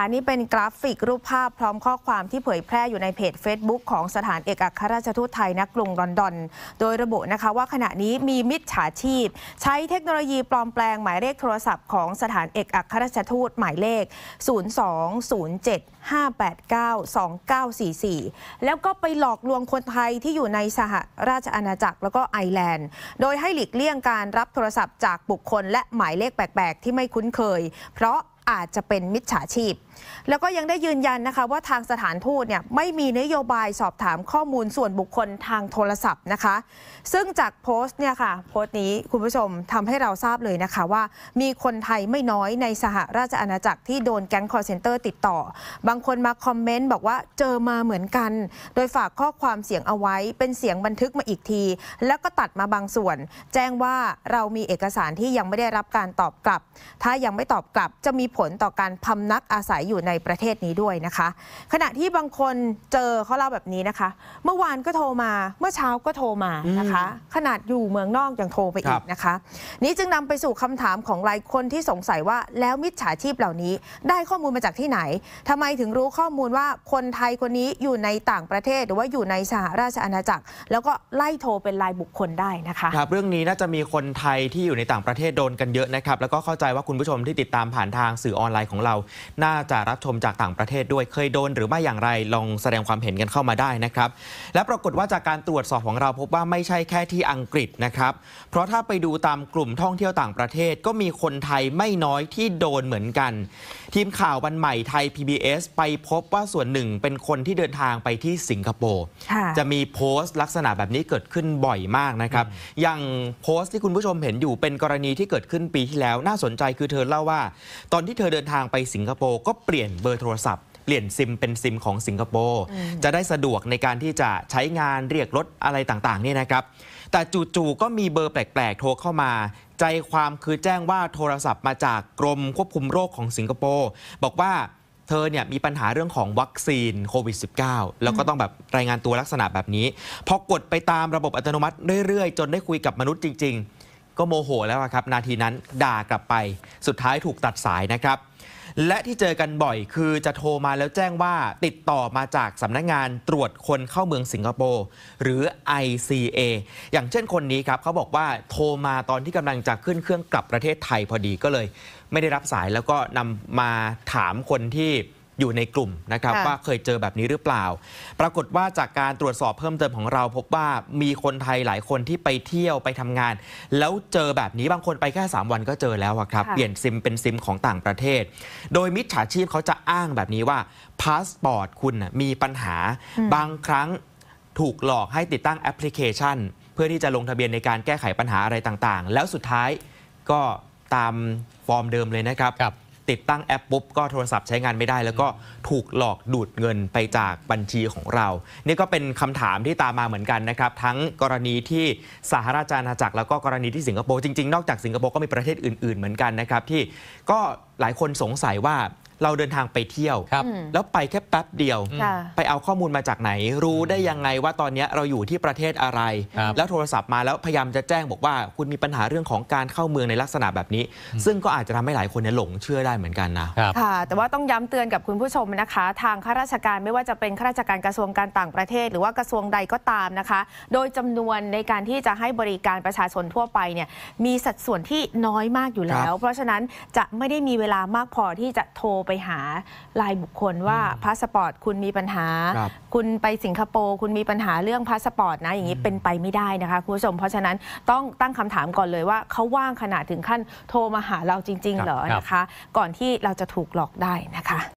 อันนี้เป็นกราฟิกรูปภาพพร้อมข้อความที่เผยแพร่อยู่ในเพจ Facebook ของสถานเอกอัครราชทูตไทยณกรุงลอนดอน โดยระบุนะคะว่าขณะนี้มีมิจฉาชีพ ใช้เทคโนโลยีปลอมแปลงหมายเลขโทรศัพท์ของสถานเอกอัครราชทูตหมายเลข 02075892944 แล้วก็ไปหลอกลวงคนไทยที่อยู่ในสหราชอาณาจักร แล้วก็ไอร์แลนด์ โดยให้หลีกเลี่ยงการรับโทรศัพท์จากบุคคลและหมายเลขแปลกๆ ที่ไม่คุ้นเคย เพราะอาจจะเป็นมิจฉาชีพ แล้วก็ยังได้ยืนยันนะคะว่าทางสถานทูตเนี่ยไม่มีนโยบายสอบถามข้อมูลส่วนบุคคลทางโทรศัพท์นะคะ ซึ่งจากโพสต์เนี่ยค่ะโพสต์นี้คุณผู้ชมทำให้เราทราบเลยนะคะว่ามีคนไทยไม่น้อยในสหราชอาณาจักร ที่โดนแก๊งคอร์เซนเตอร์ติดต่อ บางคนมาคอมเมนต์บอกว่าเจอมาเหมือนกัน โดยฝากข้อความเสียงเอาไว้เป็นเสียงบันทึกมาอีกที แล้วก็ตัดมาบางส่วน แจ้งว่าเรามีเอกสารที่ยังไม่ได้รับการตอบกลับ ถ้ายังไม่ตอบกลับจะมีผลต่อการพำนักอาศัยอยู่ในประเทศนี้ด้วยนะคะ ขณะที่บางคนเจอเขาเล่าแบบนี้นะคะ เมื่อวานก็โทรมา เมื่อเช้าก็โทรมานะคะ ขนาดอยู่เมืองนอกยังโทรไปอีกนะคะ นี้จึงนำไปสู่คำถามของหลายคนที่สงสัยว่าแล้วมิจฉาชีพเหล่านี้ได้ข้อมูลมาจากที่ไหน ทำไมถึงรู้ข้อมูลว่าคนไทยคนนี้อยู่ในต่างประเทศหรือว่าอยู่ในสหราชอาณาจักร แล้วก็ไล่โทรเป็นรายบุคคลได้นะคะครับเรื่องนี้น่าจะมีคนไทยที่อยู่ในต่างประเทศโดนกันเยอะนะครับแล้วก็เข้าใจว่าคุณผู้ชมที่ติดตามผ่านทางื่อออนไลน์ของเรา น่าจะรับชมจากต่างประเทศด้วย เคยโดน หรือไม่อย่างไร ลองแสดงความเห็นกันเข้ามาได้นะครับ และปรากฏว่าจากการตรวจสอบของเราพบว่าไม่ใช่แค่ที่อังกฤษนะครับ เพราะถ้าไปดูตามกลุ่มท่องเที่ยวต่างประเทศ ก็มีคนไทยไม่น้อยที่โดนเหมือนกัน ทีมข่าววันใหม่ไทย PBS ไปพบว่าส่วนหนึ่งเป็นคนที่เดินทางไปที่สิงคโปร์จะมีโพสต์ลักษณะแบบนี้เกิดขึ้นบ่อยมากนะครับ อย่างโพสต์ที่คุณผู้ชมเห็นอยู่เป็นกรณีที่เกิดขึ้นปีที่แล้ว น่าสนใจคือเธอเล่าว่า ตอนที่ที่เธอเดินทางไปสิงคโปร์ก็เปลี่ยนเบอร์โทรศัพท์เปลี่ยนซิมเป็นซิมของสิงคโปร์จะได้สะดวกในการที่จะใช้งานเรียกรถอะไรต่างๆเนี่ยนะครับแต่จู่ๆก็มีเบอร์แปลกๆ โทรเข้ามา ใจความคือแจ้งว่าโทรศัพท์มาจากกรมควบคุมโรคของสิงคโปร์บอกว่าเธอเนี่ยมีปัญหาเรื่องของวัคซีนโควิด -19 แล้วก็ต้องแบบรายงานตัวลักษณะแบบนี้พอกดไปตามระบบอัตโนมัติเรื่อยๆจนได้คุยกับมนุษย์จริง ๆก็โมโหแล้วครับ นาทีนั้นด่ากลับไปสุดท้ายถูกตัดสายนะครับ และที่เจอกันบ่อยคือจะโทรมาแล้วแจ้งว่าติดต่อมาจากสำนักงงานตรวจคนเข้าเมืองสิงคโปร์หรือ ICA อย่างเช่นคนนี้ครับเขาบอกว่าโทรมาตอนที่กำลังจะขึ้นเครื่องกลับประเทศไทยพอดีก็เลย ไม่ได้รับสายแล้วก็นำมาถามคนที่อยู่ในกลุ่มนะครับว่าเคยเจอแบบนี้หรือเปล่า ปรากฏว่าจากการตรวจสอบเพิ่มเติมของเราพบว่ามีคนไทยหลายคนที่ไปเที่ยวไปทำงาน แล้วเจอแบบนี้บางคนไปแค่ 3 วันก็เจอแล้วครับ เปลี่ยนซิมเป็นซิมของต่างประเทศ โดยมิจฉาชีพเขาจะอ้างแบบนี้ว่า พาสปอร์ตคุณมีปัญหา บางครั้งถูกหลอกให้ติดตั้งแอปพลิเคชัน เพื่อที่จะลงทะเบียนในการแก้ไขปัญหาอะไรต่าง ๆ แล้วสุดท้ายก็ตามฟอร์มเดิมเลยนะครับรบติดตั้งแอปปุ๊บก็โทรศัพท์ใช้งานไม่ได้ แล้วก็ถูกหลอกดูดเงินไปจากบัญชีของเรา นี่ก็เป็นคำถามที่ตามมาเหมือนกันนะครับ ทั้งกรณีที่สหราชอาณาจักรแล้วก็กรณีที่สิงคโปร์จริงๆนอกจากสิงคโปร์ก็มีประเทศอื่นๆเหมือนกันนะครับที่ก็หลายคนสงสัยว่าเราเดินทางไปเที่ยวครับแล้วไปแค่แป๊บเดียวไปเอาข้อมูลมาจากไหน รู้ได้ยังไงว่าตอนนี้เราอยู่ที่ประเทศอะไรรแล้วโทรศัพท์มาแล้วพยายามจะแจ้งบอกว่าคุณมีปัญหาเรื่องของการเข้าเมืองในลักษณะแบบนี้ ซึ่งก็อาจจะทำให้หลายคนเนี่ยหลงเชื่อได้เหมือนกันนะคค่ะแต่ว่าต้องย้ำเตือนกับคุณผู้ชมนะคะ ทางข้าราชการไม่ว่าจะเป็นข้าราชการกระทรวงการต่างประเทศ หรือว่ากระทรวงใดก็ตามนะคะ โดยจำนวนในการที่จะให้บริการประชาชนทั่วไปเนี่ยมีสัดส่วนที่น้อยมากอยู่แล้ว เพราะฉะนั้นจะไม่ได้มีเวลามากพอที่จะโทรไปหาลายบุคคลว่าพาสปอร์ตคุณมีปัญหาคคุณไปสิงคโปร์คุณมีปัญหาเรื่องพาสปอร์ตนะอย่างนี้เป็นไปไม่ได้นะคะคุณผู้ชมเพราะฉะนั้นต้องตั้งคำถามก่อนเลยว่าเขาว่างขนาดถึงขั้นโทรมาหาเราจริง ๆ เหรอนะคะ ก่อนที่เราจะถูกหลอกได้นะคะ